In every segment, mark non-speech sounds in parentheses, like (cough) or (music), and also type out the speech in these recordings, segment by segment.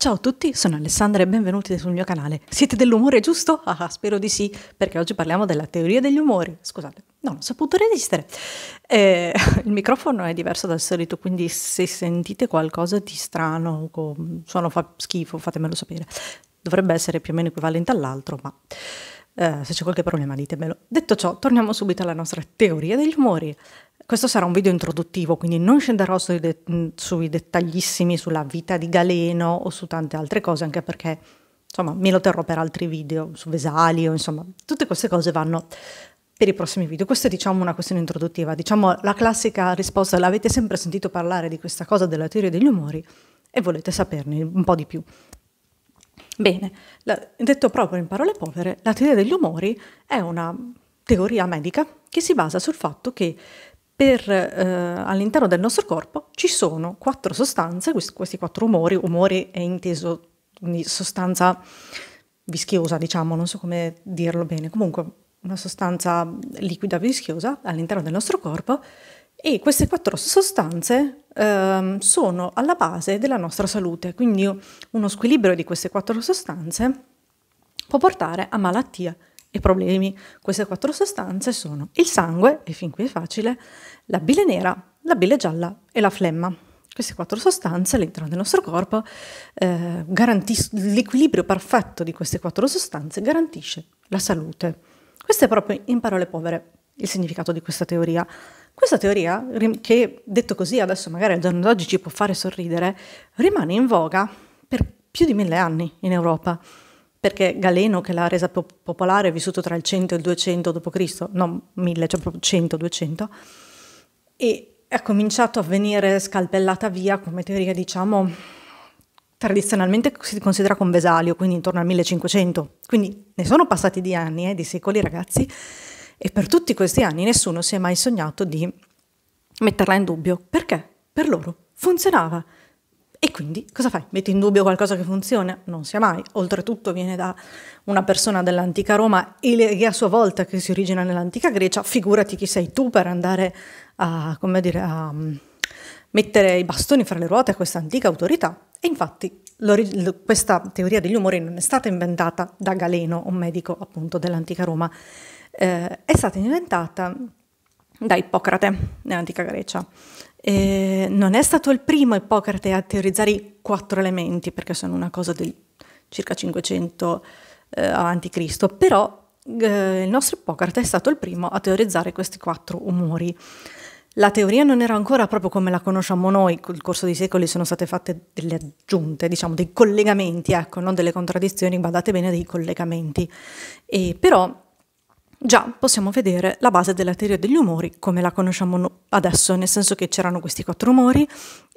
Ciao a tutti, sono Alessandra e benvenuti sul mio canale. Siete dell'umore giusto? (laughs) Ah, spero di sì, perché oggi parliamo della teoria degli umori. Scusate, non ho saputo resistere. Eh, (laughs) il microfono è diverso dal solito, quindi se sentite qualcosa di strano, suono fa schifo, fatemelo sapere. Dovrebbe essere più o meno equivalente all'altro, ma... Eh, se c'è qualche problema ditemelo. Detto ciò, torniamo subito alla nostra teoria degli umori. Questo sarà un video introduttivo, quindi non scenderò sui, de mm, sui dettaglissimi sulla vita di Galeno o su tante altre cose, anche perché insomma me lo terrò per altri video su Vesalio, insomma tutte queste cose vanno per i prossimi video. Questa è diciamo una questione introduttiva, diciamo la classica risposta, l'avete sempre sentito parlare di questa cosa della teoria degli umori e volete saperne un po' di più. Bene, la, detto proprio in parole povere, la teoria degli umori è una teoria medica che si basa sul fatto che per, eh, all'interno del nostro corpo ci sono quattro sostanze, questi, questi quattro umori, umori è inteso quindi sostanza vischiosa, diciamo, non so come dirlo bene, comunque una sostanza liquida vischiosa all'interno del nostro corpo e queste quattro sostanze ehm, sono alla base della nostra salute, quindi uno squilibrio di queste quattro sostanze può portare a malattia e problemi. Queste quattro sostanze sono il sangue, e fin qui è facile, la bile nera, la bile gialla e la flemma. Queste quattro sostanze all'interno del nostro corpo, eh, garantis- l'equilibrio perfetto di queste quattro sostanze garantisce la salute. Questo è proprio in parole povere il significato di questa teoria. Questa teoria, che detto così adesso magari al giorno d'oggi ci può fare sorridere, rimane in voga per più di mille anni in Europa, perché Galeno, che l'ha resa pop- popolare, è vissuto tra il 100 e il 200 d.C., non 1000, cioè proprio 100-200, e ha cominciato a venire scalpellata via come teoria, diciamo, tradizionalmente si considera con Vesalio, quindi intorno al 1500. Quindi ne sono passati di anni, eh, di secoli, ragazzi e per tutti questi anni nessuno si è mai sognato di metterla in dubbio. Perché? Per loro funzionava. E quindi cosa fai? Metti in dubbio qualcosa che funziona? Non sia mai. Oltretutto viene da una persona dell'antica Roma e a sua volta che si origina nell'antica Grecia, figurati chi sei tu per andare a, come dire, a mm, mettere i bastoni fra le ruote a questa antica autorità. E infatti questa teoria degli umori non è stata inventata da Galeno, un medico appunto dell'antica Roma, eh, è stata inventata da Ippocrate nell'antica Grecia. E non è stato il primo Ippocrate a teorizzare i quattro elementi, perché sono una cosa del circa 500 eh, a.C., però eh, il nostro Ippocrate è stato il primo a teorizzare questi quattro umori. La teoria non era ancora proprio come la conosciamo noi, nel corso dei secoli sono state fatte delle aggiunte, diciamo dei collegamenti, ecco, non delle contraddizioni, guardate bene dei collegamenti. E però già possiamo vedere la base della teoria degli umori come la conosciamo adesso, nel senso che c'erano questi quattro umori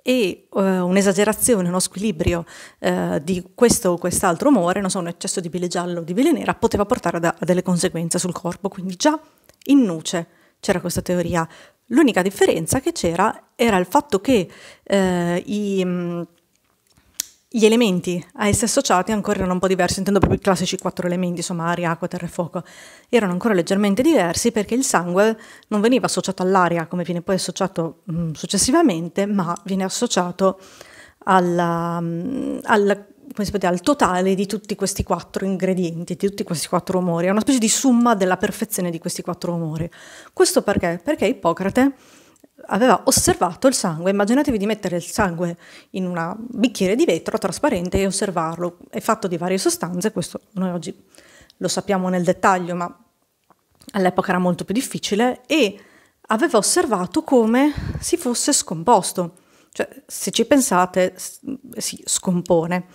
e uh, un'esagerazione, uno squilibrio uh, di questo o quest'altro umore, non so, un eccesso di bile giallo o di bile nera, poteva portare da, a delle conseguenze sul corpo. Quindi già in nuce c'era questa teoria. L'unica differenza che c'era era il fatto che uh, i... Mh, gli elementi a essi associati ancora erano un po' diversi, intendo proprio i classici quattro elementi, insomma aria, acqua, terra e fuoco, erano ancora leggermente diversi perché il sangue non veniva associato all'aria come viene poi associato mh, mm, successivamente, ma viene associato alla, mh, mm, alla Dire, al totale di tutti questi quattro ingredienti, di tutti questi quattro umori, è una specie di summa della perfezione di questi quattro umori. Questo perché? Perché Ippocrate aveva osservato il sangue. Immaginatevi di mettere il sangue in un bicchiere di vetro trasparente e osservarlo. È fatto di varie sostanze, questo noi oggi lo sappiamo nel dettaglio, ma all'epoca era molto più difficile, e aveva osservato come si fosse scomposto. Cioè, se ci pensate, si scompone.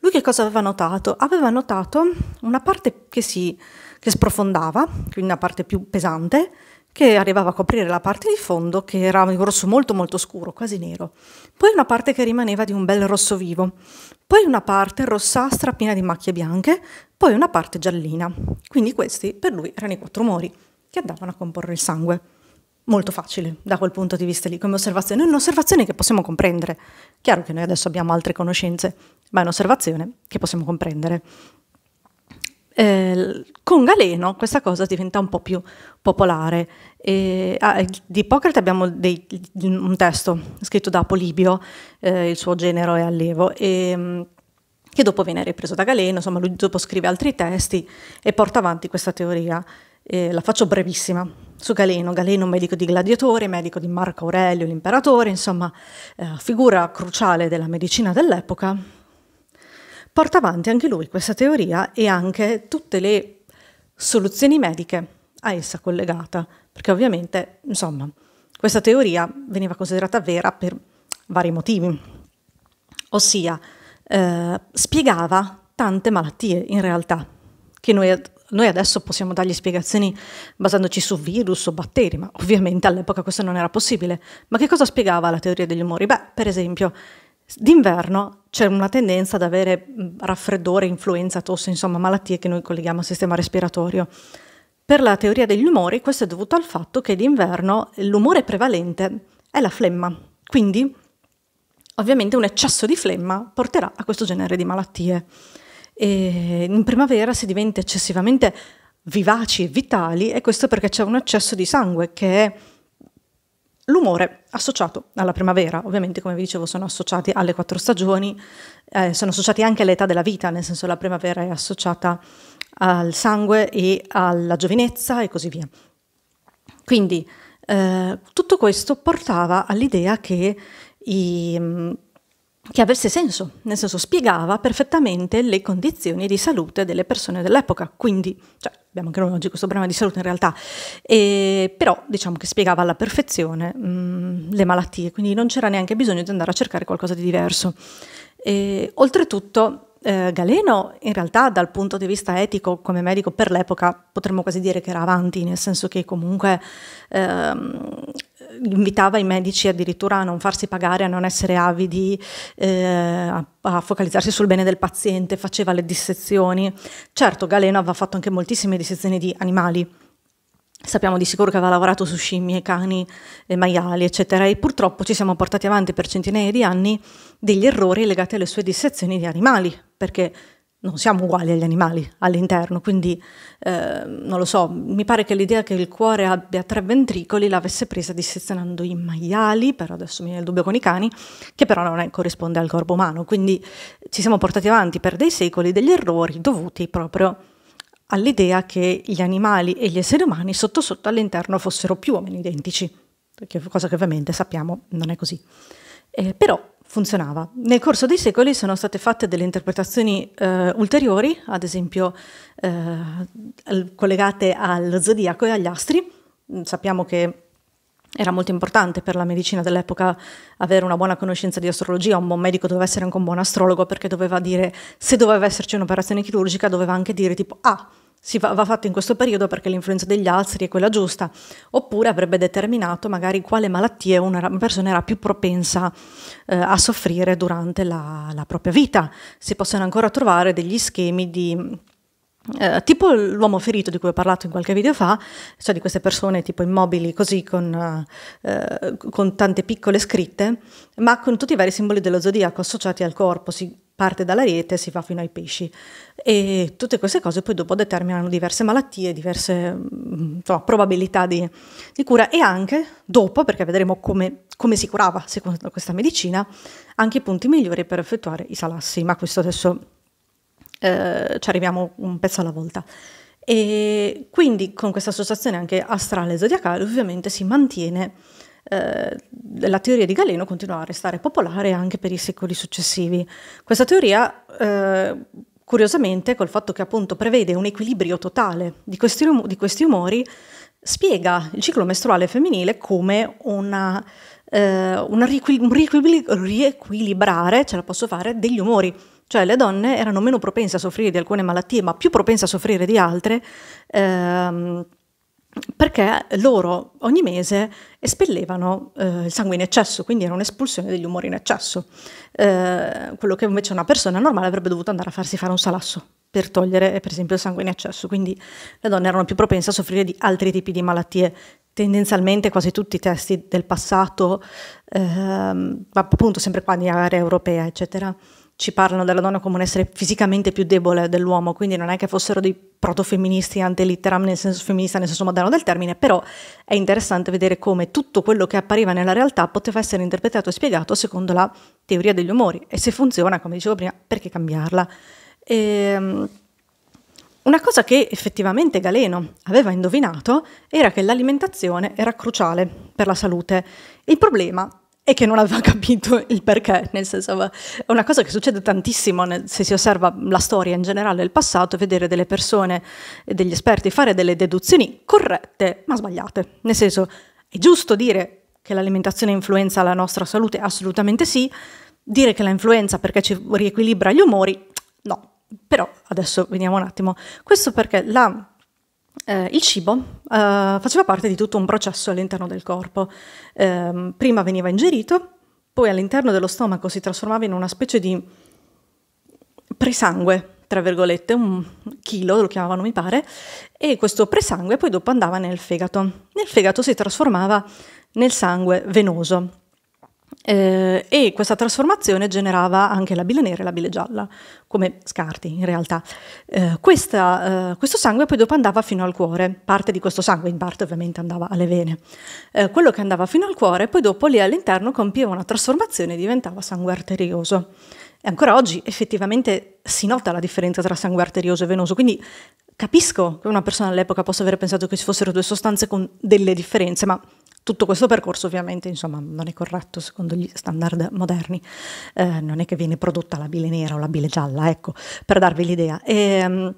Lui che cosa aveva notato? Aveva notato una parte che si che sprofondava, quindi una parte più pesante, che arrivava a coprire la parte di fondo che era un rosso molto molto scuro, quasi nero. Poi una parte che rimaneva di un bel rosso vivo. Poi una parte rossastra piena di macchie bianche, poi una parte giallina. Quindi questi per lui erano i quattro umori che andavano a comporre il sangue. Molto facile da quel punto di vista lì, come osservazione. È un'osservazione che possiamo comprendere. Chiaro che noi adesso abbiamo altre conoscenze, ma è un'osservazione che possiamo comprendere. Eh, con Galeno questa cosa diventa un po' più popolare. E, ah, eh, di Ippocrate abbiamo dei, un testo scritto da Polibio, eh, il suo genero e allievo, e, mm, che dopo viene ripreso da Galeno, insomma lui dopo scrive altri testi e porta avanti questa teoria. Eh, la faccio brevissima. Su Galeno, Galeno medico di gladiatore, medico di Marco Aurelio, l'imperatore, insomma, eh, figura cruciale della medicina dell'epoca, porta avanti anche lui questa teoria e anche tutte le soluzioni mediche a essa collegata, perché ovviamente, insomma, questa teoria veniva considerata vera per vari motivi, ossia eh, spiegava tante malattie in realtà, che noi, noi, adesso possiamo dargli spiegazioni basandoci su virus o batteri, ma ovviamente all'epoca questo non era possibile. Ma che cosa spiegava la teoria degli umori? Beh, per esempio, D'inverno c'è una tendenza ad avere mm, raffreddore, influenza, tosse, insomma malattie che noi colleghiamo al sistema respiratorio. Per la teoria degli umori questo è dovuto al fatto che d'inverno l'umore prevalente è la flemma, quindi ovviamente un eccesso di flemma porterà a questo genere di malattie. E in primavera si diventa eccessivamente vivaci e vitali e questo perché c'è un eccesso di sangue che è L'umore associato alla primavera, ovviamente come vi dicevo sono associati alle quattro stagioni, eh, sono associati anche all'età della vita, nel senso la primavera è associata al sangue e alla giovinezza e così via. Quindi eh, tutto questo portava all'idea che, i, mm, che avesse senso, nel senso spiegava perfettamente le condizioni di salute delle persone dell'epoca, quindi cioè, abbiamo anche noi oggi questo problema di salute in realtà, e, però diciamo che spiegava alla perfezione mh, mm, le malattie, quindi non c'era neanche bisogno di andare a cercare qualcosa di diverso. E, oltretutto eh, Galeno in realtà dal punto di vista etico come medico per l'epoca potremmo quasi dire che era avanti, nel senso che comunque ehm, invitava i medici addirittura a non farsi pagare, a non essere avidi, eh, a, a, focalizzarsi sul bene del paziente, faceva le dissezioni. Certo, Galeno aveva fatto anche moltissime dissezioni di animali. Sappiamo di sicuro che aveva lavorato su scimmie, cani, e eh, maiali, eccetera, e purtroppo ci siamo portati avanti per centinaia di anni degli errori legati alle sue dissezioni di animali, perché non siamo uguali agli animali all'interno, quindi eh, non lo so, mi pare che l'idea che il cuore abbia tre ventricoli l'avesse presa dissezionando i maiali, però adesso mi viene il dubbio con i cani, che però non è, corrisponde al corpo umano, quindi ci siamo portati avanti per dei secoli degli errori dovuti proprio all'idea che gli animali e gli esseri umani sotto sotto all'interno fossero più o meno identici, cosa che ovviamente sappiamo non è così. Eh, però funzionava. Nel corso dei secoli sono state fatte delle interpretazioni eh, ulteriori, ad esempio eh, collegate allo zodiaco e agli astri. Mm, sappiamo che era molto importante per la medicina dell'epoca avere una buona conoscenza di astrologia, un buon medico doveva essere anche un buon astrologo perché doveva dire se doveva esserci un'operazione chirurgica doveva anche dire tipo ah si va, va fatto in questo periodo perché l'influenza degli altri è quella giusta, oppure avrebbe determinato magari quale malattie una persona era più propensa eh, a soffrire durante la, la, propria vita. Si possono ancora trovare degli schemi di... Eh, tipo l'uomo ferito di cui ho parlato in qualche video fa, cioè di queste persone tipo immobili così con, eh, con tante piccole scritte, ma con tutti i vari simboli dello zodiaco associati al corpo, si parte dalla rete e si va fino ai pesci. E tutte queste cose poi dopo determinano diverse malattie, diverse mm, insomma, probabilità di, di, cura e anche dopo, perché vedremo come, come si curava secondo questa medicina, anche i punti migliori per effettuare i salassi, ma questo adesso eh, ci arriviamo un pezzo alla volta. E quindi con questa associazione anche astrale e zodiacale ovviamente si mantiene eh, la teoria di Galeno continuò a restare popolare anche per i secoli successivi. Questa teoria, eh, curiosamente, col fatto che appunto prevede un equilibrio totale di questi, um- di questi umori, spiega il ciclo mestruale femminile come una, eh, una riequil- un riequil- riequilibrare, ce la posso fare, degli umori. Cioè le donne erano meno propense a soffrire di alcune malattie, ma più propense a soffrire di altre. Ehm, perché loro ogni mese espellevano eh, il sangue in eccesso, quindi era un'espulsione degli umori in eccesso, eh, quello che invece una persona normale avrebbe dovuto andare a farsi fare un salasso per togliere per esempio il sangue in eccesso, quindi le donne erano più propense a soffrire di altri tipi di malattie. Tendenzialmente quasi tutti i testi del passato, eh, appunto sempre qua in area europea, eccetera, ci parlano della donna come un essere fisicamente più debole dell'uomo, quindi non è che fossero dei protofemministi antelitteram nel senso femminista, nel senso moderno del termine, però è interessante vedere come tutto quello che appariva nella realtà poteva essere interpretato e spiegato secondo la teoria degli umori e se funziona, come dicevo prima, perché cambiarla? Ehm, una cosa che effettivamente Galeno aveva indovinato era che l'alimentazione era cruciale per la salute. Il problema e che non aveva (laughs) capito il perché, nel senso è una cosa che succede tantissimo nel, se si osserva la storia in generale del passato, vedere delle persone e degli esperti fare delle deduzioni corrette ma sbagliate, nel senso è giusto dire che l'alimentazione influenza la nostra salute, assolutamente sì, dire che la influenza perché ci riequilibra gli umori, no, però adesso vediamo un attimo, questo perché la eh, il cibo eh, faceva parte di tutto un processo all'interno del corpo. Eh, prima veniva ingerito, poi all'interno dello stomaco si trasformava in una specie di presangue, tra virgolette, un chilo lo chiamavano mi pare, e questo presangue poi dopo andava nel fegato. Nel fegato si trasformava nel sangue venoso eh, e questa trasformazione generava anche la bile nera e la bile gialla, come scarti in realtà. Eh, questa, eh, questo sangue poi dopo andava fino al cuore, parte di questo sangue in parte ovviamente andava alle vene. Eh, quello che andava fino al cuore poi dopo lì all'interno compiva una trasformazione e diventava sangue arterioso. E ancora oggi effettivamente si nota la differenza tra sangue arterioso e venoso, quindi capisco che una persona all'epoca possa aver pensato che ci fossero due sostanze con delle differenze, ma tutto questo percorso ovviamente insomma, non è corretto secondo gli standard moderni, eh, non è che viene prodotta la bile nera o la bile gialla, ecco, per darvi l'idea. E, ehm,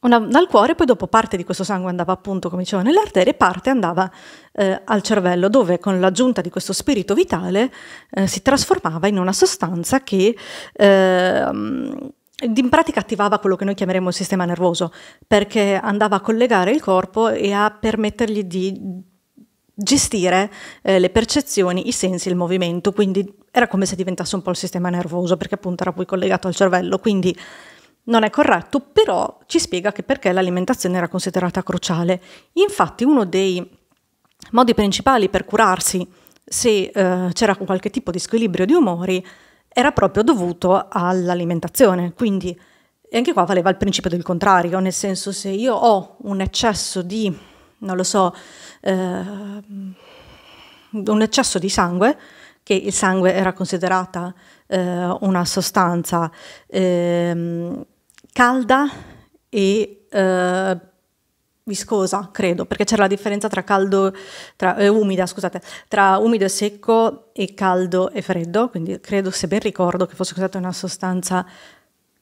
una, dal cuore, poi dopo parte di questo sangue andava appunto, come dicevo, nelle arterie, parte andava eh, al cervello, dove con l'aggiunta di questo spirito vitale eh, si trasformava in una sostanza che eh, in pratica attivava quello che noi chiameremo il sistema nervoso, perché andava a collegare il corpo e a permettergli di gestire eh, le percezioni, i sensi, il movimento, quindi era come se diventasse un po' il sistema nervoso, perché appunto era poi collegato al cervello, quindi non è corretto, però ci spiega che perché l'alimentazione era considerata cruciale. Infatti uno dei modi principali per curarsi se eh, c'era qualche tipo di squilibrio di umori era proprio dovuto all'alimentazione. Quindi, e anche qua valeva il principio del contrario, nel senso se io ho un eccesso di, non lo so, eh, un eccesso di sangue, che il sangue era considerata eh, una sostanza eh, calda e eh, viscosa, credo, perché c'era la differenza tra caldo, tra, eh, umida, scusate, tra umido e secco e caldo e freddo, quindi credo, se ben ricordo, che fosse usata una sostanza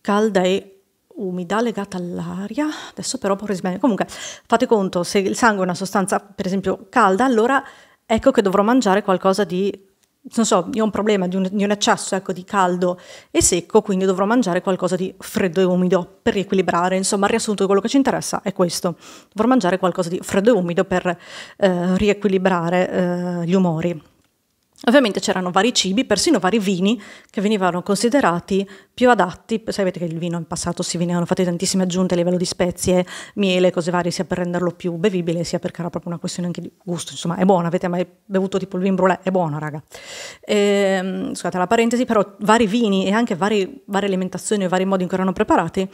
calda e umida legata all'aria, adesso però porre sbagliare, comunque fate conto, se il sangue è una sostanza per esempio calda, allora ecco che dovrò mangiare qualcosa di non so, io ho un problema di un, di un eccesso ecco, di caldo e secco, quindi dovrò mangiare qualcosa di freddo e umido per riequilibrare. Insomma, il riassunto di quello che ci interessa è questo. Dovrò mangiare qualcosa di freddo e umido per eh, riequilibrare eh, gli umori. Ovviamente c'erano vari cibi, persino vari vini che venivano considerati più adatti. Sapete che il vino in passato si venivano fatte tantissime aggiunte a livello di spezie, miele, cose varie, sia per renderlo più bevibile, sia perché era proprio una questione anche di gusto. Insomma, è buono. Avete mai bevuto tipo il vin brulè? È buono, raga. E, ehm, scusate la parentesi, però vari vini e anche vari, varie alimentazioni e vari modi in cui erano preparati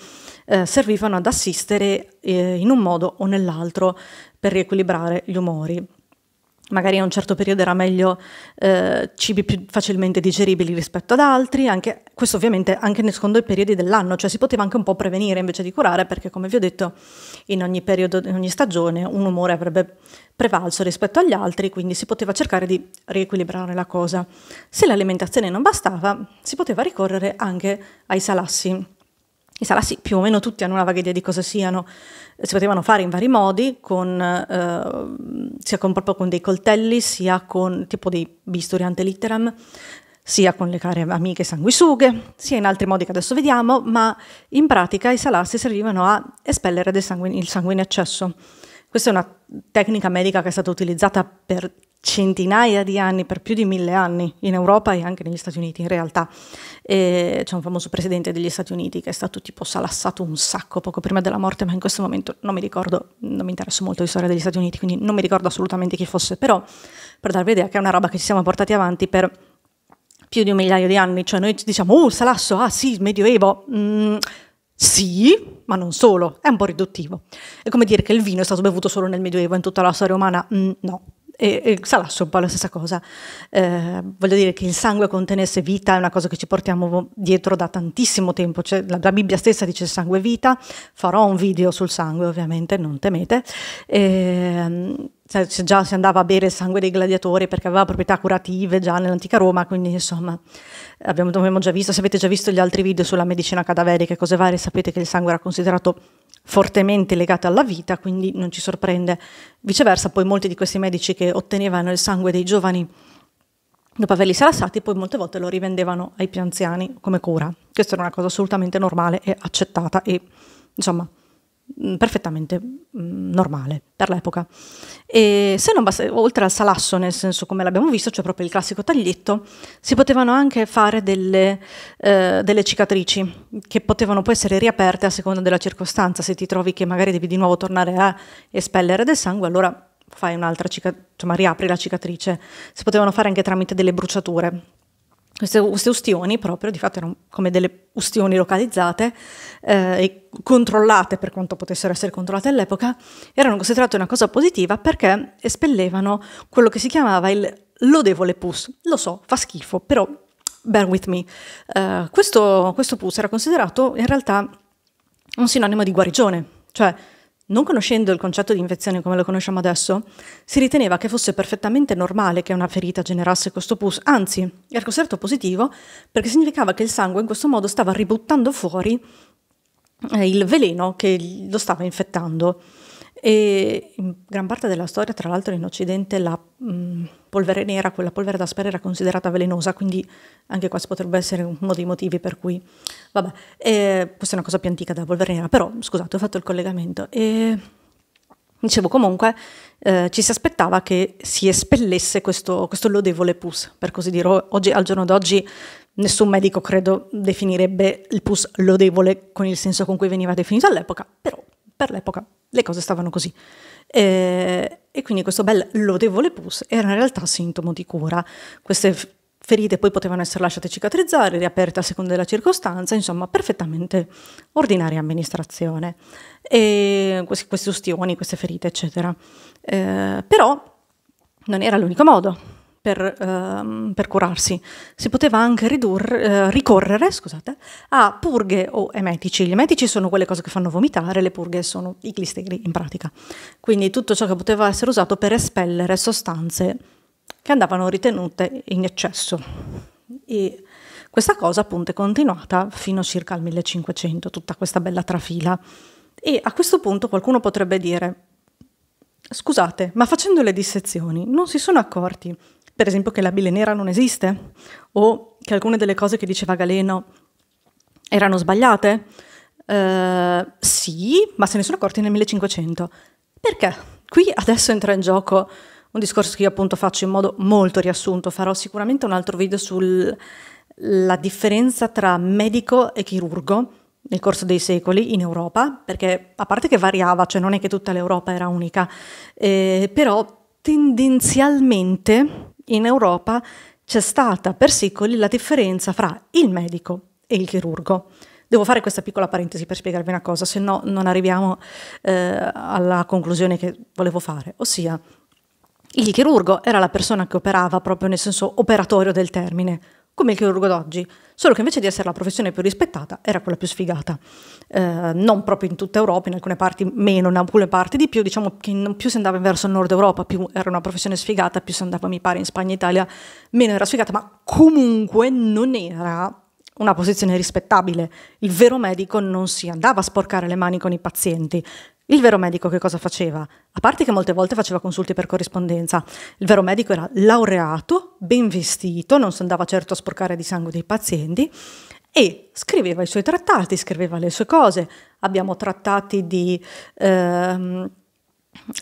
eh, servivano ad assistere eh, in un modo o nell'altro per riequilibrare gli umori magari a un certo periodo era meglio eh, cibi più facilmente digeribili rispetto ad altri, anche, questo ovviamente anche secondo i periodi dell'anno, cioè si poteva anche un po' prevenire invece di curare perché come vi ho detto in ogni periodo, in ogni stagione un umore avrebbe prevalso rispetto agli altri, quindi si poteva cercare di riequilibrare la cosa. Se l'alimentazione non bastava si poteva ricorrere anche ai salassi i salassi più o meno tutti hanno una vaga idea di cosa siano, si potevano fare in vari modi, con, eh, sia con, proprio con dei coltelli, sia con tipo dei bisturi ante litteram, sia con le care amiche sanguisughe, sia in altri modi che adesso vediamo, ma in pratica i salassi servivano a espellere sangue, il sangue in eccesso. Questa è una tecnica medica che è stata utilizzata per centinaia di anni, per più di mille anni, in Europa e anche negli Stati Uniti in realtà. E c'è un famoso presidente degli Stati Uniti che è stato tipo salassato un sacco poco prima della morte, ma in questo momento non mi ricordo, non mi interesso molto di storia degli Stati Uniti, quindi non mi ricordo assolutamente chi fosse, però per darvi idea che è una roba che ci siamo portati avanti per più di un migliaio di anni, cioè noi diciamo, oh, salasso, ah sì, medioevo, mm, sì, ma non solo, è un po' riduttivo. È come dire che il vino è stato bevuto solo nel medioevo in tutta la storia umana, mm, no, e, e Salasso un po' la stessa cosa. Eh, voglio dire che il sangue contenesse vita è una cosa che ci portiamo dietro da tantissimo tempo, cioè, la, la, Bibbia stessa dice sangue vita, farò un video sul sangue ovviamente, non temete. Eh, cioè, già si andava a bere il sangue dei gladiatori perché aveva proprietà curative già nell'antica Roma, quindi insomma abbiamo, abbiamo già visto, se avete già visto gli altri video sulla medicina cadaverica e cose varie sapete che il sangue era considerato fortemente legata alla vita, quindi non ci sorprende. Viceversa, poi molti di questi medici che ottenevano il sangue dei giovani dopo averli salassati, poi molte volte lo rivendevano ai più anziani come cura. Questa era una cosa assolutamente normale e accettata e insomma Mm, perfettamente mm, normale per l'epoca. E se non basta, oltre al salasso, nel senso come l'abbiamo visto, cioè proprio il classico taglietto, si potevano anche fare delle, eh, delle, cicatrici che potevano poi essere riaperte a seconda della circostanza. Se ti trovi che magari devi di nuovo tornare a espellere del sangue, allora fai un'altra cicatrice, insomma riapri la cicatrice. Si potevano fare anche tramite delle bruciature queste, queste, ustioni proprio di fatto erano come delle ustioni localizzate eh, e controllate per quanto potessero essere controllate all'epoca, erano considerate una cosa positiva perché espellevano quello che si chiamava il lodevole pus. Lo so, fa schifo, però bear with me. Uh, questo, questo pus era considerato in realtà un sinonimo di guarigione, cioè non conoscendo il concetto di infezione come lo conosciamo adesso, si riteneva che fosse perfettamente normale che una ferita generasse questo pus, anzi era considerato positivo perché significava che il sangue in questo modo stava ributtando fuori eh, il veleno che lo stava infettando. E in gran parte della storia, tra l'altro, in Occidente la mh, polvere nera, quella polvere da spera, era considerata velenosa, quindi anche questo potrebbe essere uno dei motivi per cui. Vabbè, eh, questa è una cosa più antica della polvere nera, però scusate, ho fatto il collegamento. E, dicevo, comunque, eh, ci si aspettava che si espellesse questo, questo lodevole pus, per così dire. Oggi, al giorno d'oggi, nessun medico credo definirebbe il pus lodevole con il senso con cui veniva definito all'epoca, però per l'epoca le cose stavano così. Eh, e quindi questo bel lodevole pus era in realtà sintomo di cura. Queste ferite poi potevano essere lasciate cicatrizzare, riaperte a seconda della circostanza, insomma perfettamente ordinaria amministrazione. E questi, questi ustioni, queste ferite, eccetera. Eh, però non era l'unico modo per, ehm, per curarsi. Si poteva anche ridurre, eh, ricorrere scusate, a purghe o emetici. Gli emetici sono quelle cose che fanno vomitare, le purghe sono i clisteri in pratica. Quindi tutto ciò che poteva essere usato per espellere sostanze che andavano ritenute in eccesso. E questa cosa appunto è continuata fino circa al 1500, tutta questa bella trafila. E a questo punto qualcuno potrebbe dire, scusate, ma facendo le dissezioni non si sono accorti per esempio che la bile nera non esiste o che alcune delle cose che diceva Galeno erano sbagliate? Uh, sì, ma se ne sono accorti nel 1500. Perché? Qui adesso entra in gioco un discorso che io appunto faccio in modo molto riassunto, farò sicuramente un altro video sulla differenza tra medico e chirurgo nel corso dei secoli in Europa, perché a parte che variava, cioè non è che tutta l'Europa era unica, eh, però tendenzialmente in Europa c'è stata per secoli la differenza fra il medico e il chirurgo. Devo fare questa piccola parentesi per spiegarvi una cosa, se no non arriviamo eh, alla conclusione che volevo fare, ossia il chirurgo era la persona che operava proprio nel senso operatorio del termine, come il chirurgo d'oggi, solo che invece di essere la professione più rispettata era quella più sfigata. Eh, non proprio in tutta Europa, in alcune parti meno, in alcune parti di più, diciamo che più si andava verso il nord Europa, più era una professione sfigata, più si andava, mi pare, in Spagna e Italia, meno era sfigata, ma comunque non era una posizione rispettabile. Il vero medico non si andava a sporcare le mani con i pazienti. Il vero medico che cosa faceva? A parte che molte volte faceva consulti per corrispondenza, il vero medico era laureato, ben vestito, non si andava certo a sporcare di sangue dei pazienti e scriveva i suoi trattati, scriveva le sue cose. Abbiamo trattati di... Ehm,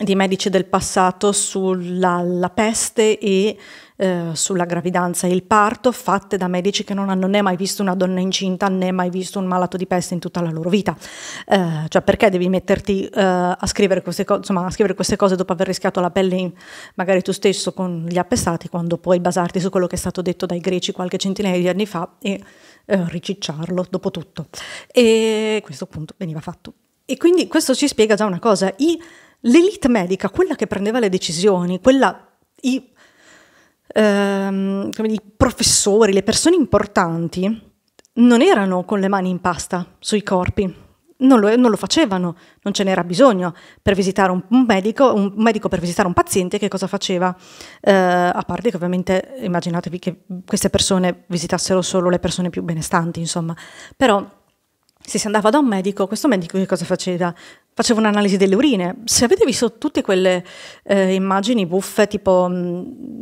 di medici del passato sulla peste e eh, sulla gravidanza e il parto fatte da medici che non hanno né mai visto una donna incinta né mai visto un malato di peste in tutta la loro vita. Eh, cioè perché devi metterti eh, a, scrivere insomma, a, scrivere queste cose dopo aver rischiato la pelle in, magari tu stesso con gli appestati quando puoi basarti su quello che è stato detto dai greci qualche centinaia di anni fa e eh, ricicciarlo dopo tutto. E questo appunto veniva fatto. E quindi questo ci spiega già una cosa, l'elite medica, quella che prendeva le decisioni, quella, i, ehm, i professori, le persone importanti, non erano con le mani in pasta sui corpi. Non lo, non lo facevano, non ce n'era bisogno per visitare un, medico, un medico per visitare un paziente che cosa faceva? Eh, a parte che ovviamente immaginatevi che queste persone visitassero solo le persone più benestanti, insomma, però se si andava da un medico, questo medico che cosa faceva? facevo un'analisi delle urine. Se avete visto tutte quelle eh, immagini buffe, tipo mh,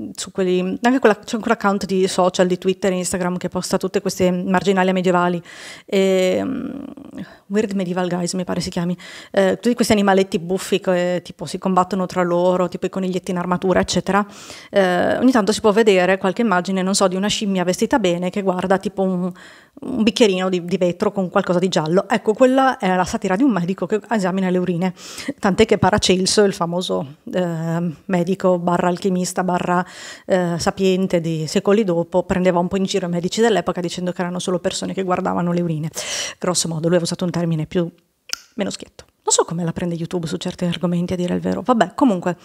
mm, su quelli. Anche quella, c'è un account di social, di Twitter, Instagram che posta tutte queste marginali medievali. E, ehm, mh, Weird Medieval Guys mi pare si chiami. Eh, tutti questi animaletti buffi che tipo si combattono tra loro, tipo i coniglietti in armatura, eccetera. Eh, ogni tanto si può vedere qualche immagine, non so, di una scimmia vestita bene che guarda tipo un, un bicchierino di, di vetro con qualcosa di giallo. Ecco, quella è la satira di un medico che esamina contamina le urine, tant'è che Paracelso, il famoso eh, medico barra alchimista barra eh, sapiente di secoli dopo, prendeva un po' in giro i medici dell'epoca dicendo che erano solo persone che guardavano le urine. Grosso modo, lui aveva usato un termine più meno schietto. Non so come la prende YouTube su certi argomenti, a dire il vero. Vabbè, comunque,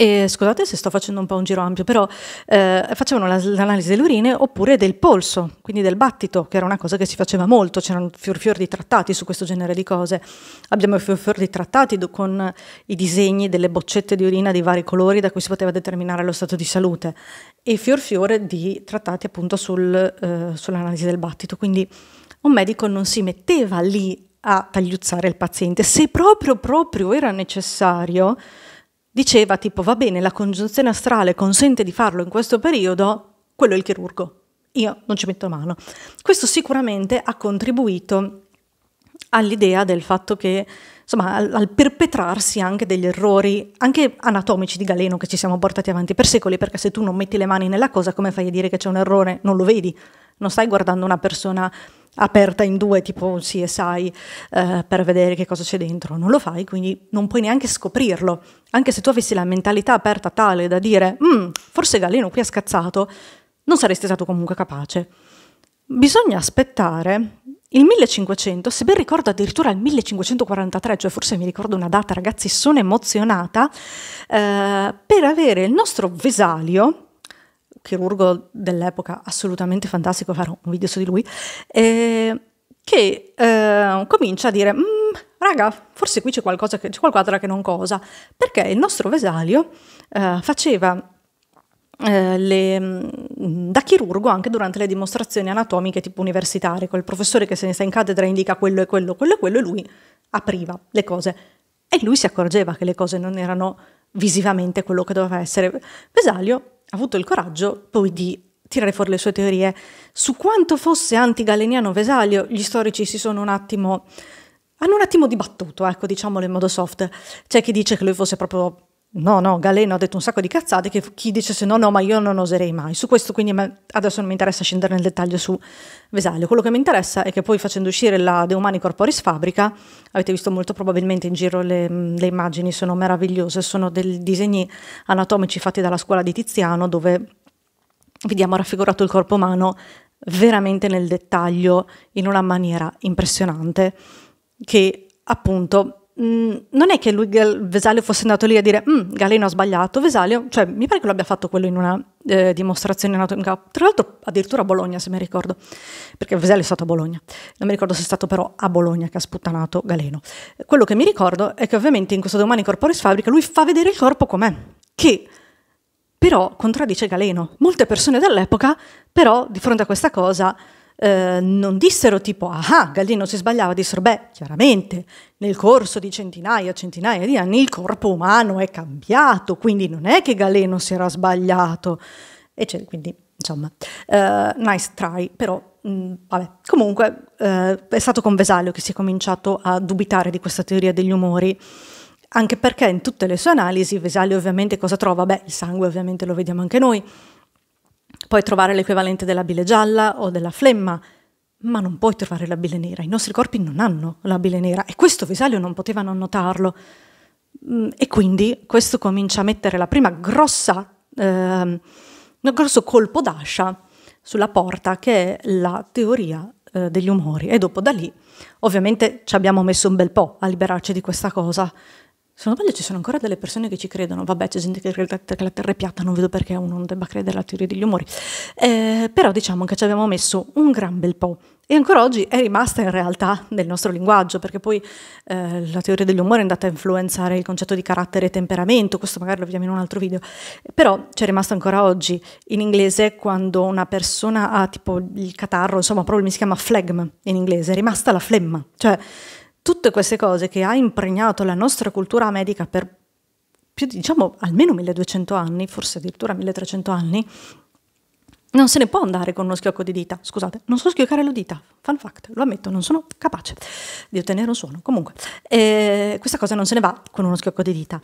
e scusate se sto facendo un po' un giro ampio, però eh, facevano l'analisi delle urine oppure del polso, quindi del battito, che era una cosa che si faceva molto, c'erano fior fior di trattati su questo genere di cose. Abbiamo fior fior di trattati do, con i disegni delle boccette di urina di vari colori da cui si poteva determinare lo stato di salute e fior fior di trattati appunto sul, eh, sull'analisi del battito. Quindi un medico non si metteva lì a tagliuzzare il paziente, se proprio proprio era necessario diceva tipo va bene, la congiunzione astrale consente di farlo in questo periodo, quello è il chirurgo, io non ci metto mano. Questo sicuramente ha contribuito all'idea del fatto che, insomma, al, al, perpetrarsi anche degli errori, anche anatomici di Galeno che ci siamo portati avanti per secoli, perché se tu non metti le mani nella cosa, come fai a dire che c'è un errore? Non lo vedi, non stai guardando una persona aperta in due, tipo un CSI, eh, per vedere che cosa c'è dentro, non lo fai, quindi non puoi neanche scoprirlo. Anche se tu avessi la mentalità aperta tale da dire, mm, forse Galeno qui ha scazzato, non saresti stato comunque capace. Bisogna aspettare il 1500, se ben ricordo addirittura il 1543, cioè forse mi ricordo una data, ragazzi, sono emozionata, eh, per avere il nostro Vesalio, chirurgo dell'epoca assolutamente fantastico, farò un video su di lui, eh, che eh, comincia a dire, mm, raga, forse qui c'è qualcosa che, c'è qualcosa che non cosa, perché il nostro Vesalio eh, faceva eh, le, mm, da chirurgo anche durante le dimostrazioni anatomiche tipo universitarie, col professore che se ne sta in cattedra indica quello e quello, quello e quello, e lui apriva le cose. E lui si accorgeva che le cose non erano visivamente quello che doveva essere. Vesalio ha avuto il coraggio poi di tirare fuori le sue teorie. Su quanto fosse antigaleniano Vesalio, gli storici si sono un attimo... hanno un attimo dibattuto, ecco, diciamolo in modo soft. C'è chi dice che lui fosse proprio No, no, Galeno ha detto un sacco di cazzate che chi dice se no, no, ma io non oserei mai. Su questo quindi adesso non mi interessa scendere nel dettaglio su Vesalio. Quello che mi interessa è che poi facendo uscire la De Umani Corporis Fabrica, avete visto molto probabilmente in giro le, le immagini, sono meravigliose, sono dei disegni anatomici fatti dalla scuola di Tiziano dove vediamo raffigurato il corpo umano veramente nel dettaglio in una maniera impressionante che appunto Mm, non è che lui, Vesalio fosse andato lì a dire mm, Galeno ha sbagliato, Vesalio, cioè mi pare che lo abbia fatto quello in una eh, dimostrazione anatomica, tra l'altro addirittura a Bologna se mi ricordo, perché Vesalio è stato a Bologna, non mi ricordo se è stato però a Bologna che ha sputtanato Galeno. Quello che mi ricordo è che ovviamente in questo Domani Corporis Fabrica lui fa vedere il corpo com'è, che però contraddice Galeno. Molte persone dell'epoca però di fronte a questa cosa eh, non dissero tipo ah, ah, Gallino si sbagliava, dissero beh, chiaramente nel corso di centinaia, centinaia di anni il corpo umano è cambiato, quindi non è che Galeno si era sbagliato, eccetera. Quindi insomma, eh, nice try, però mh, mm, vabbè. Comunque eh, è stato con Vesalio che si è cominciato a dubitare di questa teoria degli umori anche perché in tutte le sue analisi Vesalio ovviamente cosa trova? Beh, il sangue ovviamente lo vediamo anche noi, Puoi trovare l'equivalente della bile gialla o della flemma, ma non puoi trovare la bile nera. I nostri corpi non hanno la bile nera e questo Vesalio non poteva non notarlo. Mm, e quindi questo comincia a mettere la prima grossa, eh, grosso colpo d'ascia sulla porta che è la teoria eh, degli umori. E dopo da lì, ovviamente, ci abbiamo messo un bel po' a liberarci di questa cosa. Se non sbaglio ci sono ancora delle persone che ci credono, vabbè c'è gente che crede che la Terra è piatta, non vedo perché uno non debba credere alla teoria degli umori, eh, però diciamo che ci abbiamo messo un gran bel po' e ancora oggi è rimasta in realtà nel nostro linguaggio, perché poi eh, la teoria degli umori è andata a influenzare il concetto di carattere e temperamento, questo magari lo vediamo in un altro video, però c'è rimasta ancora oggi. In inglese quando una persona ha tipo il catarro, insomma, proprio mi si chiama phlegm in inglese, è rimasta la flemma, cioè tutte queste cose che ha impregnato la nostra cultura medica per più, diciamo, almeno 1200 anni, forse addirittura 1300 anni, non se ne può andare con uno schiocco di dita. Scusate, non so schioccare le dita, fun fact, lo ammetto, non sono capace di ottenere un suono. Comunque, eh, questa cosa non se ne va con uno schiocco di dita.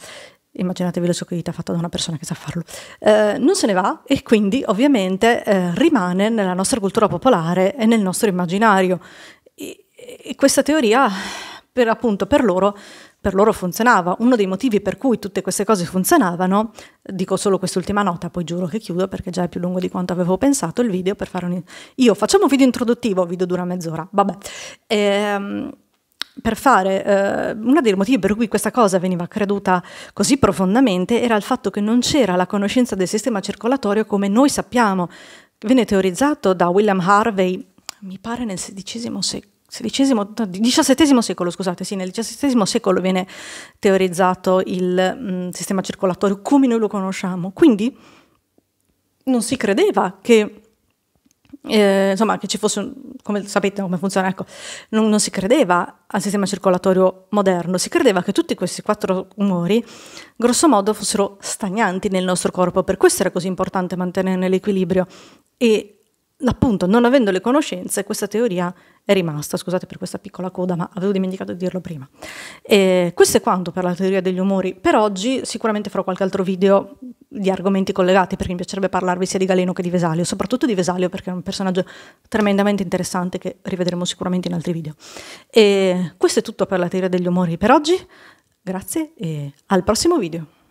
Immaginatevi lo schiocco di dita fatto da una persona che sa farlo. Eh, non se ne va e quindi ovviamente eh, rimane nella nostra cultura popolare e nel nostro immaginario. E, e questa teoria per appunto per loro, per loro, funzionava. Uno dei motivi per cui tutte queste cose funzionavano, dico solo quest'ultima nota, poi giuro che chiudo perché già è più lungo di quanto avevo pensato il video per fare un... Io facciamo un video introduttivo, il video dura mezz'ora, vabbè. Ehm, per fare, eh, uno dei motivi per cui questa cosa veniva creduta così profondamente era il fatto che non c'era la conoscenza del sistema circolatorio come noi sappiamo. Venne teorizzato da William Harvey, mi pare nel XVI secolo XVII secolo, scusate, sì, nel XVII secolo viene teorizzato il mh, mm, sistema circolatorio come noi lo conosciamo. Quindi non si credeva che, eh, insomma, che ci fosse, come sapete come funziona, ecco, non, non si credeva al sistema circolatorio moderno, si credeva che tutti questi quattro umori, grosso modo, fossero stagnanti nel nostro corpo, per questo era così importante mantenere l'equilibrio e appunto, non avendo le conoscenze, questa teoria è rimasta. Scusate per questa piccola coda, ma avevo dimenticato di dirlo prima. E questo è quanto per la teoria degli umori. Per oggi sicuramente farò qualche altro video di argomenti collegati, perché mi piacerebbe parlarvi sia di Galeno che di Vesalio, soprattutto di Vesalio, perché è un personaggio tremendamente interessante che rivedremo sicuramente in altri video. E questo è tutto per la teoria degli umori per oggi. Grazie e al prossimo video.